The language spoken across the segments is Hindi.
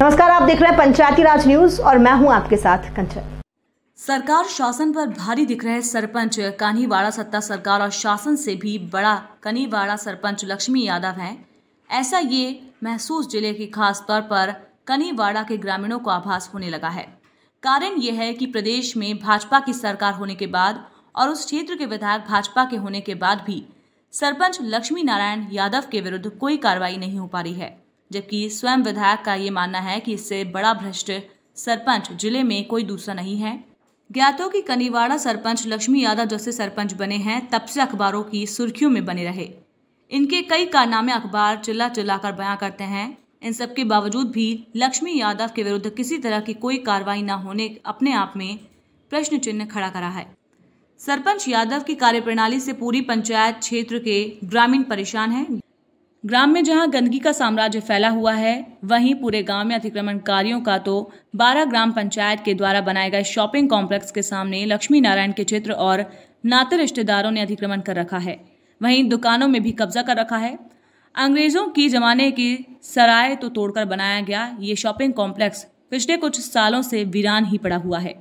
नमस्कार आप देख रहे हैं पंचायती राज न्यूज और मैं हूं आपके साथ कंचन सरकार शासन पर भारी दिख रहे सरपंच कान्हीवाड़ा सत्ता सरकार और शासन से भी बड़ा कनीवाड़ा सरपंच लक्ष्मी यादव हैं ऐसा ये महसूस जिले के खास तौर पर कनीवाड़ा के ग्रामीणों को आभास होने लगा है कारण यह है कि प्रदेश में भाजपा की सरकार होने के बाद और उस क्षेत्र के विधायक भाजपा के होने के बाद भी सरपंच लक्ष्मी नारायण यादव के विरुद्ध कोई कार्रवाई नहीं हो पा रही है जबकि स्वयं विधायक का ये मानना है कि इससे बड़ा भ्रष्ट सरपंच जिले में कोई दूसरा नहीं है ज्ञातो कि कनीवाड़ा सरपंच लक्ष्मी यादव जैसे सरपंच बने हैं तब से अखबारों की सुर्खियों में बने रहे इनके कई कारनामे अखबार चिल्ला चिल्ला कर बयां करते हैं इन सब के बावजूद भी लक्ष्मी यादव के विरुद्ध किसी तरह की कोई कार्रवाई न होने अपने आप में प्रश्न चिन्ह खड़ा करा है सरपंच यादव की कार्यप्रणाली से पूरी पंचायत क्षेत्र के ग्रामीण परेशान हैं ग्राम में जहां गंदगी का साम्राज्य फैला हुआ है वहीं पूरे गांव में अतिक्रमणकारियों का तो 12 ग्राम पंचायत के द्वारा बनाए गए शॉपिंग कॉम्प्लेक्स के सामने लक्ष्मी नारायण के चित्र और नाते रिश्तेदारों ने अतिक्रमण कर रखा है वहीं दुकानों में भी कब्जा कर रखा है अंग्रेजों की जमाने की सराय तो तोड़कर बनाया गया ये शॉपिंग कॉम्प्लेक्स पिछले कुछ सालों से वीरान ही पड़ा हुआ है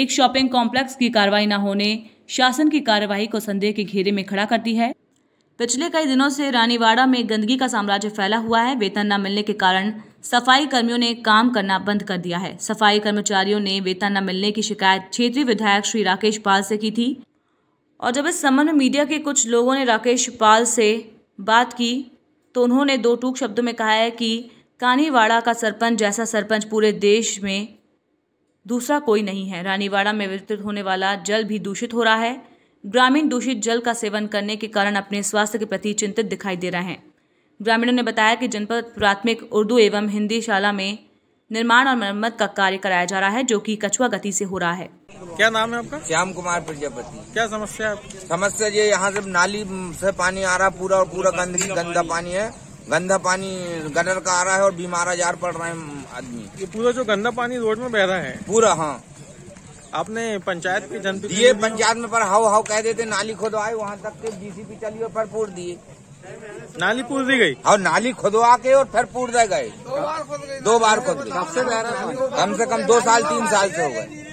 एक शॉपिंग कॉम्प्लेक्स की कार्रवाई न होने शासन की कार्यवाही को संदेह के घेरे में खड़ा करती है पिछले कई दिनों से रानीवाड़ा में गंदगी का साम्राज्य फैला हुआ है वेतन न मिलने के कारण सफाई कर्मियों ने काम करना बंद कर दिया है सफाई कर्मचारियों ने वेतन न मिलने की शिकायत क्षेत्रीय विधायक श्री राकेश पाल से की थी और जब इस संबंध में मीडिया के कुछ लोगों ने राकेश पाल से बात की तो उन्होंने दो टूक शब्दों में कहा है कि कानीवाड़ा का सरपंच जैसा सरपंच पूरे देश में दूसरा कोई नहीं है रानीवाड़ा में वितरित होने वाला जल भी दूषित हो रहा है ग्रामीण दूषित जल का सेवन करने के कारण अपने स्वास्थ्य के प्रति चिंतित दिखाई दे रहे हैं ग्रामीणों ने बताया कि जनपद प्राथमिक उर्दू एवं हिंदी शाला में निर्माण और मरम्मत का कार्य कराया जा रहा है जो कि कछुआ गति से हो रहा है क्या नाम है आपका श्याम कुमार प्रजापति क्या समस्या है समस्या ये यहाँ से नाली से पानी आ रहा पूरा और पूरा गंदगी गंदा पानी है गंदा पानी गटर का आ रहा है और बीमार आजार पड़ रहा है आदमी ये पूरा जो गंदा पानी रोड में बह रहा है पूरा हाँ आपने पंचायत की जन दिए पंचायत में पर हाउ हाउ कह देते नाली खुदवाए वहाँ तक के डीसीपी चली और फिर पूर दिए नाली पूर दी गई और नाली खुदवा के और फिर पूर दे गए दो बार खुद गई सबसे कम से कम दो साल तीन साल से हो गए